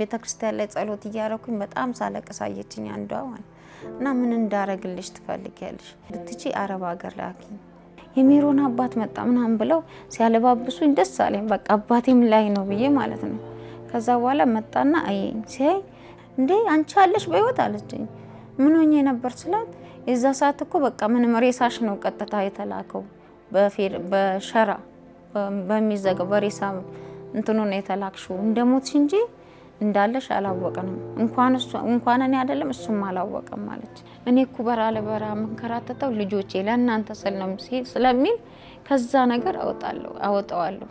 ቤተክርስቲያን ላይ ጸሎት እያረኩኝ በጣም ሳለቅስ አንዷ ዋን እና ምን እንዳረግልሽ ትፈልጊያለሽ? ልትቺ አረብ ሀገር ላኪኝ የሜሮን አባት መጣ ምናምን ብለው ሲያለባብሱኝ ደስ አለኝ። በቃ አባቴም ላይ ነው ብዬ ማለት ነው። ከዛ በኋላ መጣና አየኝ። ሲያይ እንዴ አንቺ አለሽ በህይወት አለችኝ። ምን ሆኜ ነበር ስላት፣ የዛ ሰዓት እኮ በቃ ምንም ሬሳሽ ነው ቀጥታ የተላከው በሸራ በሚዘጋው በሬሳ እንትኑ ነው የተላክሽው እንደሞትሽ እንጂ እንዳለሽ አላወቅንም። እንኳን እንኳን እኔ አይደለም እሱም አላወቅም ማለች። እኔ እኮ በራ ለበራ የምንከራተተው ልጆቼ ለእናንተ ስል ነው ስለሚል ከዛ ነገር አወጣዋለሁ።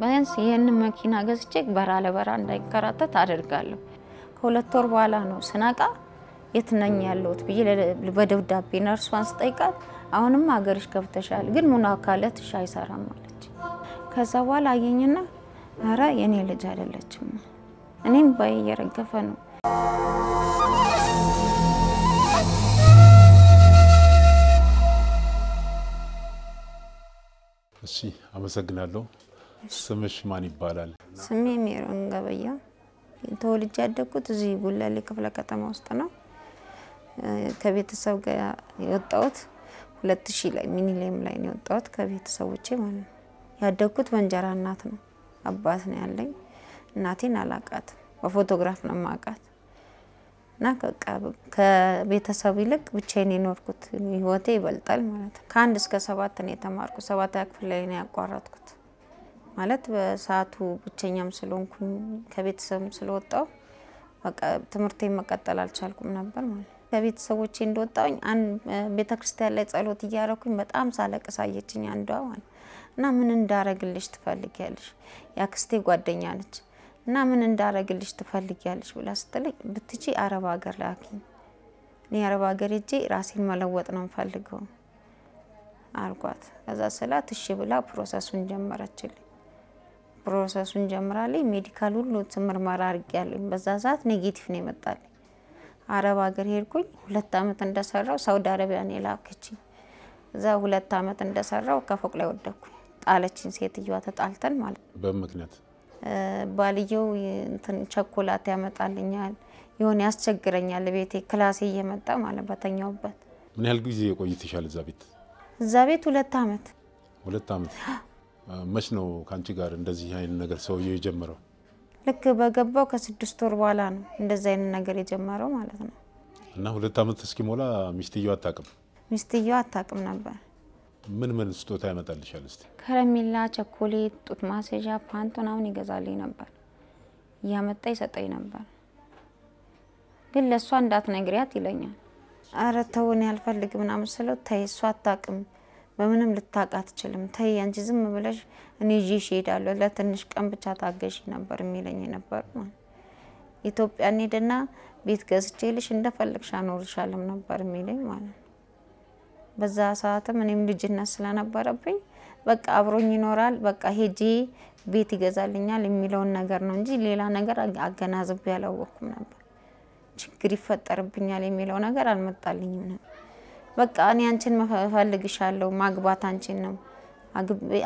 ቢያንስ ይህንን መኪና ገዝቼ በራ ለበራ እንዳይከራተት አደርጋለሁ። ከሁለት ወር በኋላ ነው ስነቃ የት ነኝ ያለሁት ብዬ በደብዳቤ ነርሷን ስጠይቃት አሁንም ሀገርሽ ገብተሻል፣ ግን ሙናካለትሽ አይሰራም አለች። ከዛ በኋላ አየኝና ኧረ የኔ ልጅ አይደለችም እኔም ባይ እየረገፈ ነው። እሺ፣ አመሰግናለሁ። ስምሽ ማን ይባላል? ስሜ ሜሮን ገበያ። ተወልጄ ያደግኩት እዚህ ጉለሌ ክፍለ ከተማ ውስጥ ነው። ከቤተሰብ ጋር የወጣሁት ሁለት ሺህ ላይ ሚኒሊየም ላይ ነው የወጣሁት ከቤተሰቦቼ ማለት ነው። ያደግኩት በእንጀራ እናት ነው። አባት ነው ያለኝ። እናቴን አላቃት፣ በፎቶግራፍ ነው የማውቃት። እና ከቤተሰብ ይልቅ ብቻዬን የኖርኩት ህይወቴ ይበልጣል ማለት ነው። ከአንድ እስከ ሰባት ነው የተማርኩ። ሰባት ክፍል ላይ ነው ያቋረጥኩት ማለት በሰዓቱ ብቸኛም ስለሆንኩኝ ከቤተሰብም ስለወጣው ትምህርቴን መቀጠል አልቻልኩም ነበር ማለት ነው። ከቤተሰቦቼ እንደወጣሁኝ ቤተ ክርስቲያን ላይ ጸሎት እያረኩኝ በጣም ሳለቅስ አየችኝ አንዷ ማለት እና ምን እንዳረግልሽ ትፈልጊያለሽ? ያክስቴ ጓደኛ ነች እና ምን እንዳረግልሽ ትፈልጊያለሽ ብላ ስትለኝ ብትቺ አረብ ሀገር ላኪ እኔ አረብ ሀገር ሄጄ ራሴን መለወጥ ነው ምፈልገው አልኳት። ከዛ ስላ እሺ ብላ ፕሮሰሱን ጀመረችልኝ። ፕሮሰሱን ጀምራልኝ ሜዲካል ሁሉ ምርመራ አድርጊያለኝ። በዛ ሰዓት ኔጌቲቭ ነው የመጣልኝ። አረብ ሀገር ሄድኩኝ። ሁለት አመት እንደሰራው ሳውዲ አረቢያ ነው የላከችኝ። እዛ ሁለት አመት እንደሰራው ከፎቅ ላይ ወደኩኝ። ጣለችኝ ሴትዮዋ፣ ተጣልተን ማለት ነው በምክንያት ባልየው ቸኮላት ያመጣልኛል፣ የሆነ ያስቸግረኛል። ቤቴ ክላሴ እየመጣ ማለት በተኛውበት። ምን ያህል ጊዜ ቆይተሻል እዛ ቤት? እዛ ቤት ሁለት አመት። ሁለት አመት። መች ነው ከአንቺ ጋር እንደዚህ አይነት ነገር ሰውየው የጀመረው? ልክ በገባው ከስድስት ወር በኋላ ነው እንደዚህ አይነት ነገር የጀመረው ማለት ነው። እና ሁለት ዓመት እስኪሞላ ሚስትየው አታውቅም? ሚስትየው አታውቅም ነበር ምን ምን ስጦታ ያመጣልሻል? እስቲ ከረሜላ፣ ቸኮሌት፣ ጡት ማስያዣ፣ ፓንቶ ምናምን ይገዛልኝ ነበር። እያመጣ ይሰጠኝ ነበር። ግን ለእሷ ነግሪያት ይለኛል። አረ ተው እኔ ምናምን ስለው ተይ እሷ አታውቅም፣ በምንም ልታውቅ አትችልም። ተይ አንቺ ዝም ብለሽ እኔ ይዤሽ እሄዳለሁ፣ ለትንሽ ቀን ብቻ ታገሽ ነበር የሚለኝ ነበር። ኢትዮጵያ እንሂድና ቤት ገዝቼልሽ እንደፈለግሽ አኖርሻለም ነበር የሚለኝ ማለት ነው። በዛ ሰዓትም እኔም ልጅነት ስለነበረብኝ በቃ አብሮኝ ይኖራል፣ በቃ ሄጄ ቤት ይገዛልኛል የሚለውን ነገር ነው እንጂ ሌላ ነገር አገናዝብ ያላወቅኩም ነበር። ችግር ይፈጠርብኛል የሚለው ነገር አልመጣልኝም ነበር። በቃ እኔ አንቺን እፈልግሻለሁ፣ ማግባት አንቺን ነው፣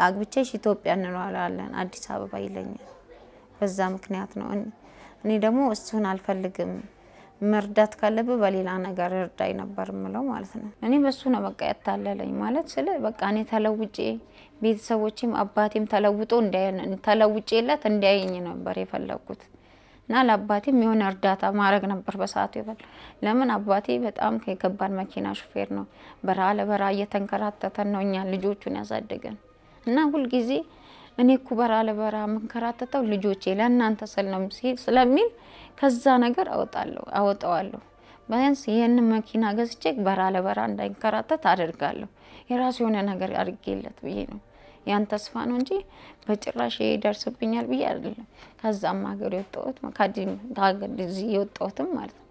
አግብቼሽ ኢትዮጵያ እንለዋለን፣ አዲስ አበባ ይለኛል። በዛ ምክንያት ነው። እኔ ደግሞ እሱን አልፈልግም መርዳት ካለብህ በሌላ ነገር እርዳኝ ነበር ምለው ማለት ነው። እኔ በሱ ነው በቃ ያታለለኝ ማለት ስለ በቃ እኔ ተለውጬ ቤተሰቦቼም አባቴም ተለውጦ ተለውጬለት እንዲያየኝ ነበር የፈለጉት እና ለአባቴም የሆነ እርዳታ ማድረግ ነበር በሰዓቱ ይበል። ለምን አባቴ በጣም ከከባድ መኪና ሹፌር ነው። በረሃ ለበረሃ እየተንከራተተን ነው እኛ ልጆቹን ያሳደገን እና ሁልጊዜ እኔ እኮ በረሃ ለበረሃ የምንከራተተው ልጆቼ ለእናንተ ስል ስለሚል ከዛ ነገር አወጣለሁ አወጣዋለሁ። ቢያንስ ይህን መኪና ገዝቼ በረሃ ለበረሃ እንዳይንከራተት አደርጋለሁ። የራሱ የሆነ ነገር አድርጌለት ብዬ ነው ያን ተስፋ ነው እንጂ በጭራሽ ይደርስብኛል ብዬ አይደለም። ከዛም ሀገር የወጣሁት ከዚህ የወጣሁትም ማለት ነው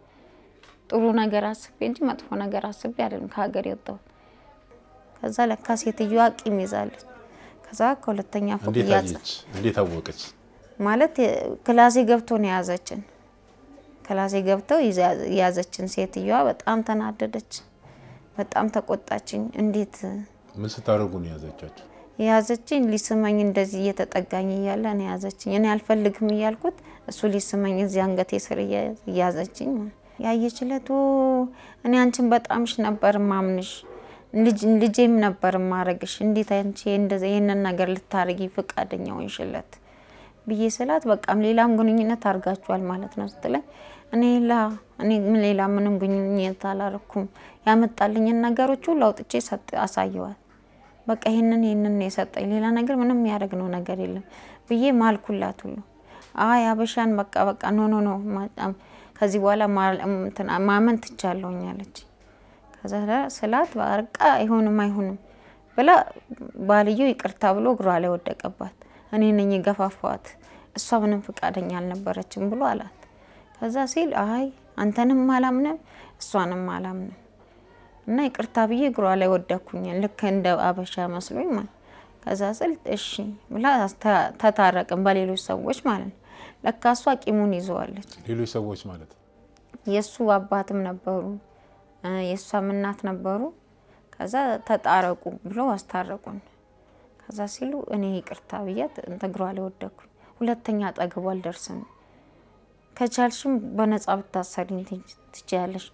ጥሩ ነገር አስቤ እንጂ መጥፎ ነገር አስቤ አይደለም ከሀገር የወጣሁት። ከዛ ለካ ሴትዮዋ ቂም ይዛለች። ከዛ ከሁለተኛ ፎቅ እያጸ እንዴት አወቀች ማለት ክላሴ ገብቶ ነው የያዘችን። ክላሴ ገብተው የያዘችን ሴትዮዋ በጣም ተናደደች፣ በጣም ተቆጣችኝ። እንዴት ምን ስታደርጉ ነው የያዘቻችሁ? የያዘችኝ ሊስመኝ እንደዚህ እየተጠጋኝ እያለ ነው የያዘችኝ። እኔ አልፈልግም እያልኩት እሱ ሊስመኝ እዚህ አንገቴ ስር እያዘችኝ ያየችለቱ እኔ አንቺን በጣምሽ ነበር ማምንሽ ልጄም ነበር ማረግሽ፣ እንዴት አንቺ ይህንን ነገር ልታርጊ ፍቃደኛ ሆንሽለት ብዬ ስላት፣ በቃም ሌላም ግንኙነት አርጋችኋል ማለት ነው ስትለኝ፣ እኔ እኔ ሌላ ምንም ግንኙነት አላረኩም፣ ያመጣልኝን ነገሮች ሁሉ አውጥቼ አሳየዋል። በቃ ይህንን ይህንን የሰጠኝ ሌላ ነገር ምንም ነው ነገር የለም ብዬ ማልኩላት ሁሉ አይ አበሻን በቃ በቃ ኖ ኖ ኖ ከዚህ በኋላ ማመን ትቻለውኛለች ከዛ ስላት በቃ አይሆንም አይሆንም ብላ ባልየው ይቅርታ ብሎ እግሯ ላይ ወደቀባት። እኔ ነኝ እሷ ምንም ፈቃደኛ አልነበረችም ብሎ አላት። ከዛ ሲል አይ አንተንም አላምንም እሷንም አላምንም እና ይቅርታ ብዬ እግሯ ላይ ወደኩኝ ልክ እንደ አበሻ መስሎኝ ማለት ከዛ ስል እሺ ብላ ተታረቅን በሌሎች ሰዎች ማለት ነው። ለካ እሷ ቂሙን ይዘዋለች። ሌሎች ሰዎች ማለት የእሱ አባትም ነበሩ የእሷም እናት ነበሩ። ከዛ ተጣረቁ ብሎ አስታረቁን። ከዛ ሲሉ እኔ ይቅርታ ብያት እንተግሯ ላይ ሁለተኛ አጠገቡ አልደርስም። ከቻልሽም በነጻ ብታሰሪኝ ትችያለሽ።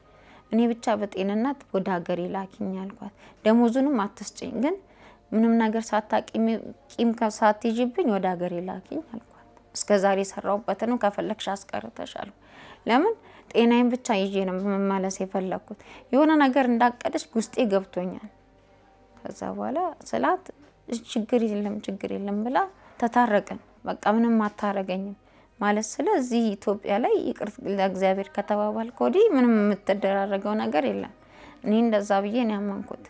እኔ ብቻ በጤንነት ወደ ሀገሬ ላኪኝ አልኳት። ደሞዙንም አትስጭኝ፣ ግን ምንም ነገር ሳታቂም ሳትይዥብኝ ወደ ሀገሬ ላኪኝ አልኳት። እስከ ዛሬ የሰራሁበትንም ከፈለግሽ አስቀርተሻል። ለምን ጤናዬን ብቻ ይዤ ነው መመለስ የፈለግኩት። የሆነ ነገር እንዳቀደች ውስጤ ገብቶኛል። ከዛ በኋላ ስላት ችግር የለም ችግር የለም ብላ ተታረቅን። በቃ ምንም አታረገኝም ማለት ስለዚህ ኢትዮጵያ ላይ ይቅርት ለእግዚአብሔር ከተባባል ከወዲህ ምንም የምትደራረገው ነገር የለም። እኔ እንደዛ ብዬ ነው ያመንኩት።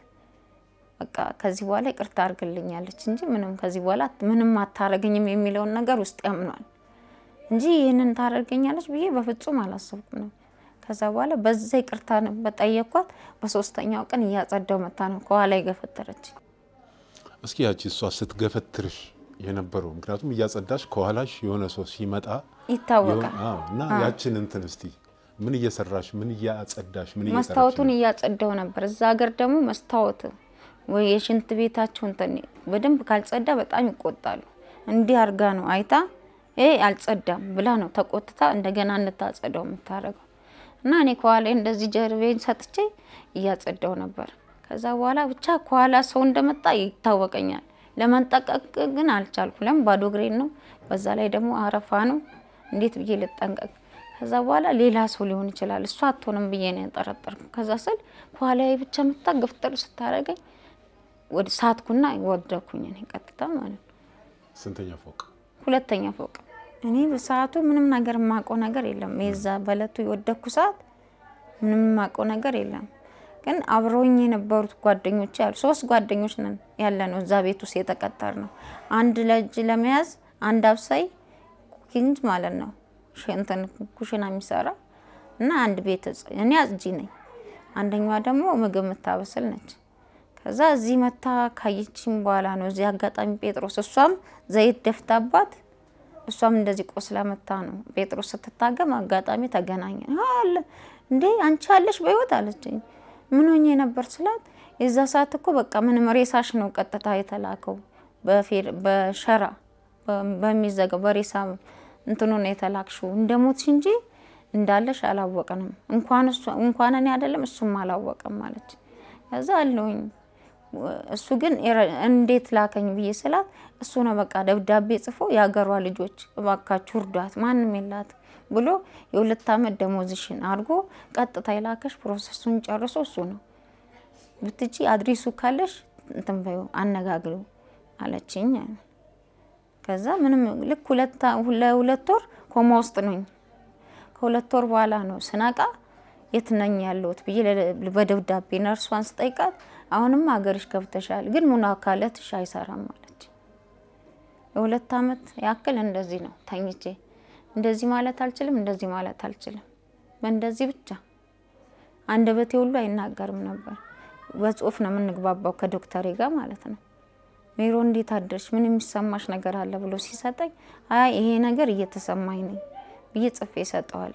በቃ ከዚህ በኋላ ይቅርታ አርግልኛለች እንጂ ምንም ከዚህ በኋላ ምንም አታረገኝም የሚለውን ነገር ውስጥ ያምኗል። እንጂ ይህንን ታደርገኛለች ብዬ በፍጹም አላሰብኩም ነው። ከዛ በኋላ በዛ ይቅርታ በጠየኳት። በሶስተኛው ቀን እያጸዳው መታ ነው ከኋላ የገፈተረች። እስኪ ያቺ እሷ ስትገፈትርሽ የነበረው ምክንያቱም እያጸዳሽ ከኋላሽ የሆነ ሰው ሲመጣ ይታወቃል እና ያችን እንትን እስቲ ምን እየሰራሽ ምን እያጸዳሽ ምን መስታወቱን እያጸዳው ነበር። እዛ ሀገር ደግሞ መስታወት ወይ የሽንት ቤታቸው እንትን በደንብ ካልጸዳ በጣም ይቆጣሉ። እንዲህ አርጋ ነው አይታ ይሄ አልጸዳም ብላ ነው ተቆጥታ እንደገና እንታጸዳው የምታደርገው። እና እኔ ከኋላ እንደዚህ ጀርቤን ሰጥቼ እያጸዳው ነበር። ከዛ በኋላ ብቻ ከኋላ ሰው እንደመጣ ይታወቀኛል። ለመንጠቀቅ ግን አልቻልኩም። ባዶ እግሬን ነው፣ በዛ ላይ ደግሞ አረፋ ነው። እንዴት ብዬ ልጠንቀቅ? ከዛ በኋላ ሌላ ሰው ሊሆን ይችላል እሷ አትሆንም ብዬ ነው ያጠረጠርኩ። ከዛ ስል ከኋላዬ ብቻ መታ ገፍጠር ስታደርገኝ ወደ ሳትኩና ወደኩኝ፣ ቀጥታ ማለት ስንተኛ ፎቅ? ሁለተኛ ፎቅ እኔ በሰዓቱ ምንም ነገር የማውቀው ነገር የለም። የዛ በለቱ የወደኩ ሰዓት ምንም የማውቀው ነገር የለም። ግን አብረውኝ የነበሩት ጓደኞች ያሉ ሶስት ጓደኞች ነን ያለ ነው። እዛ ቤት ውስጥ የተቀጠር ነው። አንድ ለእጅ ለመያዝ አንድ አብሳይ ኪንጅ ማለት ነው እንትን ኩሽና የሚሰራ እና አንድ ቤት እኔ አጽጂ ነኝ። አንደኛዋ ደግሞ ምግብ የምታበስል ነች። ከዛ እዚህ መታ ካየችኝ በኋላ ነው እዚህ አጋጣሚ ጴጥሮስ እሷም ዘይት ደፍታባት እሷም እንደዚህ ቆስላ መታ ነው ጴጥሮስ ስትታገም አጋጣሚ ተገናኘ አለ እንዴ አንቺ አለሽ በህይወት አለችኝ። ምን ሆኜ ነበር ስላት የዛ ሰዓት እኮ በቃ ምንም ሬሳሽ ነው ቀጥታ የተላከው በሸራ በሚዘገው በሬሳ እንትኑ ነው የተላክሽው እንደ ሞትሽ እንጂ እንዳለሽ አላወቅንም። እንኳን እኔ አይደለም እሱም አላወቀም አለች። ከዛ አለውኝ እሱ ግን እንዴት ላከኝ ብዬ ስላት እሱ ነው በቃ ደብዳቤ ጽፎ የሀገሯ ልጆች እባካችሁ እርዷት፣ ማንም የላት ብሎ የሁለት አመት ደሞዝሽን አድርጎ ቀጥታ የላከሽ ፕሮሰሱን ጨርሶ እሱ ነው ብትጂ አድሬሱ ካለሽ እንትን በይው አነጋግሩ አለችኝ። ከዛ ምንም ልክ ለሁለት ወር ኮማ ውስጥ ነኝ። ከሁለት ወር በኋላ ነው ስነቃ የት ነኝ ያለሁት ብዬ በደብዳቤ ነርሷን ስጠይቃት አሁንም ሀገርሽ ገብተሻል፣ ግን ሙሉ አካለትሽ አይሰራም አለች። የሁለት ዓመት ያክል እንደዚህ ነው ተኝቼ፣ እንደዚህ ማለት አልችልም፣ እንደዚህ ማለት አልችልም። በእንደዚህ ብቻ አንደበቴ ሁሉ አይናገርም ነበር። በጽሁፍ ነው የምንግባባው ከዶክተሬ ጋር ማለት ነው። ሜሮ እንዴት አደርሽ? ምን የሚሰማሽ ነገር አለ ብሎ ሲሰጠኝ አይ ይሄ ነገር እየተሰማኝ ነኝ ብዬ ጽፌ ይሰጠዋል።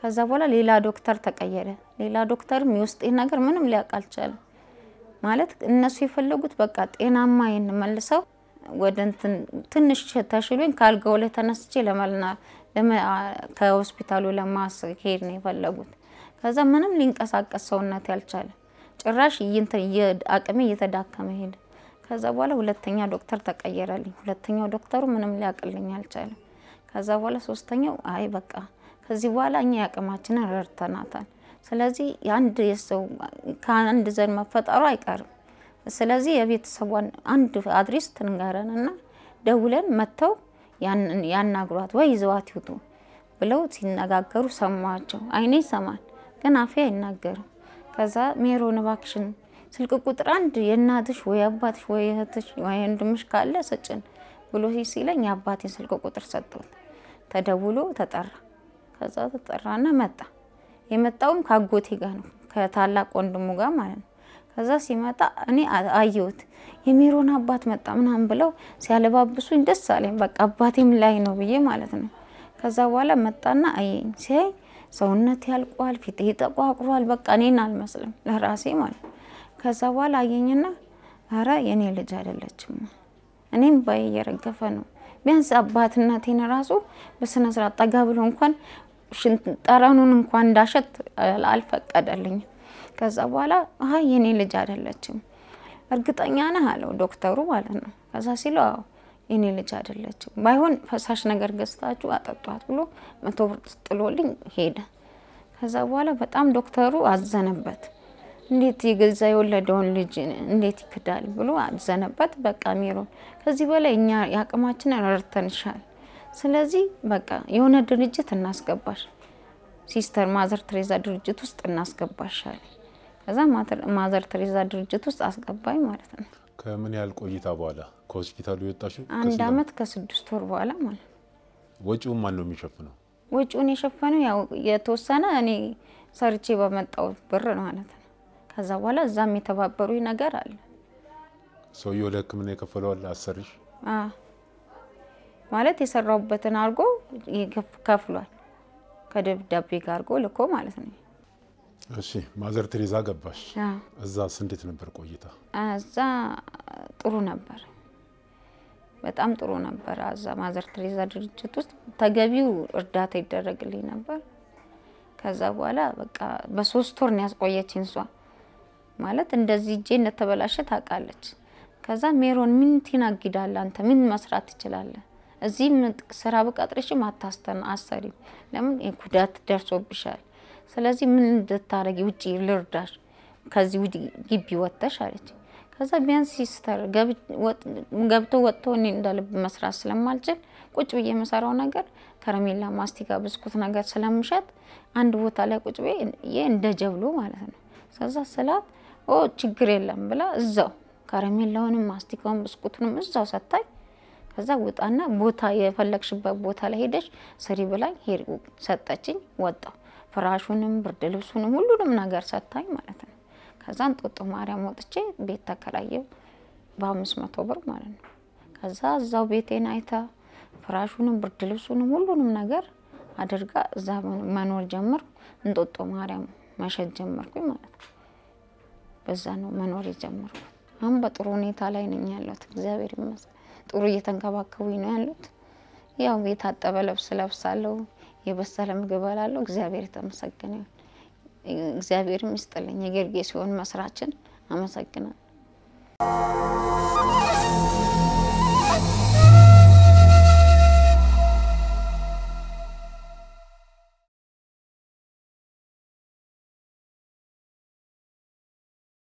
ከዛ በኋላ ሌላ ዶክተር ተቀየረ። ሌላ ዶክተርም የውስጤን ነገር ምንም ሊያውቅ አልቻለም። ማለት እነሱ የፈለጉት በቃ ጤናማ ይህን መልሰው ወደ እንትን ትንሽ ተሽሎኝ ከአልጋው ላይ ተነስቼ ለመልና ከሆስፒታሉ ለማስሄድ ነው የፈለጉት። ከዛ ምንም ሊንቀሳቀስ ሰውነት ያልቻለ ጭራሽ አቅሜ እየተዳከመ ሄደ። ከዛ በኋላ ሁለተኛ ዶክተር ተቀየረልኝ። ሁለተኛው ዶክተሩ ምንም ሊያቅልኝ አልቻለም። ከዛ በኋላ ሶስተኛው አይ በቃ ከዚህ በኋላ እኛ የአቅማችንን ረድተናታል። ስለዚህ የአንድ የሰው ከአንድ ዘር መፈጠሩ አይቀርም። ስለዚህ የቤተሰቧን አንድ አድሬስ ትንገረን እና ደውለን መጥተው ያናግሯት ወይ ይዘዋት ይውጡ ብለው ሲነጋገሩ ሰማቸው። አይኔ ይሰማል ግን አፌ አይናገርም። ከዛ ሜሮን እባክሽን ስልክ ቁጥር አንድ የእናትሽ ወይ አባትሽ ወይ እህትሽ ወይ ወንድምሽ ካለ ስጭን ብሎ ሲለኝ የአባቴን ስልክ ቁጥር ሰጠሁት። ተደውሎ ተጠራ። ከዛ ተጠራና መጣ። የመጣውም ካጎቴ ጋር ነው፣ ከታላቅ ወንድሙ ጋር ማለት ነው። ከዛ ሲመጣ እኔ አየሁት የሜሮን አባት መጣ ምናምን ብለው ሲያለባብሱኝ ደስ አለኝ። በቃ አባቴም ላይ ነው ብዬ ማለት ነው። ከዛ በኋላ መጣና አየኝ። ሲያይ ሰውነት ያልቋል፣ ፊት ይጠቋቁሯል። በቃ እኔን አልመስልም ለራሴ ማለት ነው። ከዛ በኋላ አየኝና አረ የኔ ልጅ አይደለችም። እኔም ባይ እየረገፈ ነው ቢያንስ አባትነቴን ራሱ በስነ ስርዓት ጠጋ ብሎ እንኳን ጠረኑን እንኳን እንዳሸት አልፈቀደልኝ ከዛ በኋላ አይ የኔ ልጅ አይደለችም እርግጠኛ ነህ አለው ዶክተሩ ማለት ነው። ከዛ ሲለው አዎ የኔ ልጅ አይደለችም፣ ባይሆን ፈሳሽ ነገር ገዝታችሁ አጠጧት ብሎ መቶ ብር ጥሎልኝ ሄደ። ከዛ በኋላ በጣም ዶክተሩ አዘነበት። እንዴት የገዛ የወለደውን ልጅ እንዴት ይክዳል ብሎ አዘነበት። በቃ ሚሮን ከዚህ በላይ እኛ የአቅማችንን ረድተንሻል ስለዚህ በቃ የሆነ ድርጅት እናስገባሽ፣ ሲስተር ማዘር ትሬዛ ድርጅት ውስጥ እናስገባሻል። ከዛ ማዘር ትሬዛ ድርጅት ውስጥ አስገባኝ ማለት ነው። ከምን ያህል ቆይታ በኋላ ከሆስፒታሉ የወጣሽ? አንድ አመት ከስድስት ወር በኋላ ማለት ነው። ወጪውን ማን ነው የሚሸፍነው? ወጪውን የሸፈነው ያው የተወሰነ እኔ ሰርቼ በመጣው ብር ነው ማለት ነው። ከዛ በኋላ እዛም የተባበሩኝ ነገር አለ። ሰውየው ለህክምና የከፈለዋል አሰርሽ ማለት የሰራሁበትን አድርጎ ከፍሏል። ከደብዳቤ ጋር አድርጎ ልኮ ማለት ነው። እሺ ማዘር ቴሬዛ ገባሽ። እዛ እንዴት ነበር ቆይታ? እዛ ጥሩ ነበር፣ በጣም ጥሩ ነበር። እዛ ማዘር ቴሬዛ ድርጅት ውስጥ ተገቢው እርዳታ ይደረግልኝ ነበር። ከዛ በኋላ በቃ በሶስት ወር ነው ያስቆየችኝ እሷ ማለት እንደዚህ እጄ እንደተበላሸ ታውቃለች። ከዛ ሜሮን ምን ትናግዳለህ አንተ ምን መስራት ትችላለህ እዚህ ስራ ብቀጥርሽም አታስተን አሰሪም ለምን ጉዳት ደርሶብሻል። ስለዚህ ምን እንድታደረጊ ውጭ ልርዳሽ፣ ከዚህ ውጭ ግቢ ወጥተሽ አለች። ከዛ ቢያንስ ሲስተር ገብቶ ወጥቶ እኔ እንዳልብ መስራት ስለማልችል ቁጭ ብዬ የምሰራው ነገር ከረሜላ፣ ማስቲካ፣ ብስኩት ነገር ስለምሸጥ አንድ ቦታ ላይ ቁጭ ብዬ እንደ ጀብሎ ማለት ነው። ከዛ ስላት ኦ ችግር የለም ብላ እዛው ከረሜላውንም ማስቲካውን ብስኩቱንም እዛው ሰታኝ ከዛ ውጣና ቦታ የፈለግሽበት ቦታ ላይ ሄደሽ ስሪ ብላኝ ሰጠችኝ። ወጣው ፍራሹንም ብርድ ልብሱንም ሁሉንም ነገር ሰታኝ ማለት ነው። ከዛ እንጦጦ ማርያም ወጥቼ ቤት ተከራየው በአምስት መቶ ብር ማለት ነው። ከዛ እዛው ቤቴን አይታ ፍራሹንም ብርድ ልብሱንም ሁሉንም ነገር አድርጋ እዛ መኖር ጀመርኩ። እንጦጦ ማርያም መሸት ጀመርኩኝ ማለት ነው። በዛ ነው መኖር የጀመርኩት። አሁን በጥሩ ሁኔታ ላይ ነኝ ያለሁት፣ እግዚአብሔር ይመስገን። ጥሩ እየተንከባከቡኝ ነው ያሉት። ያው የታጠበ ልብስ ለብሳለሁ፣ የበሰለ ምግብ እበላለሁ። እግዚአብሔር የተመሰገነ ይሁን። እግዚአብሔር ይስጥልኝ። የጌርጌ ሲሆን መስራችን አመሰግናለሁ።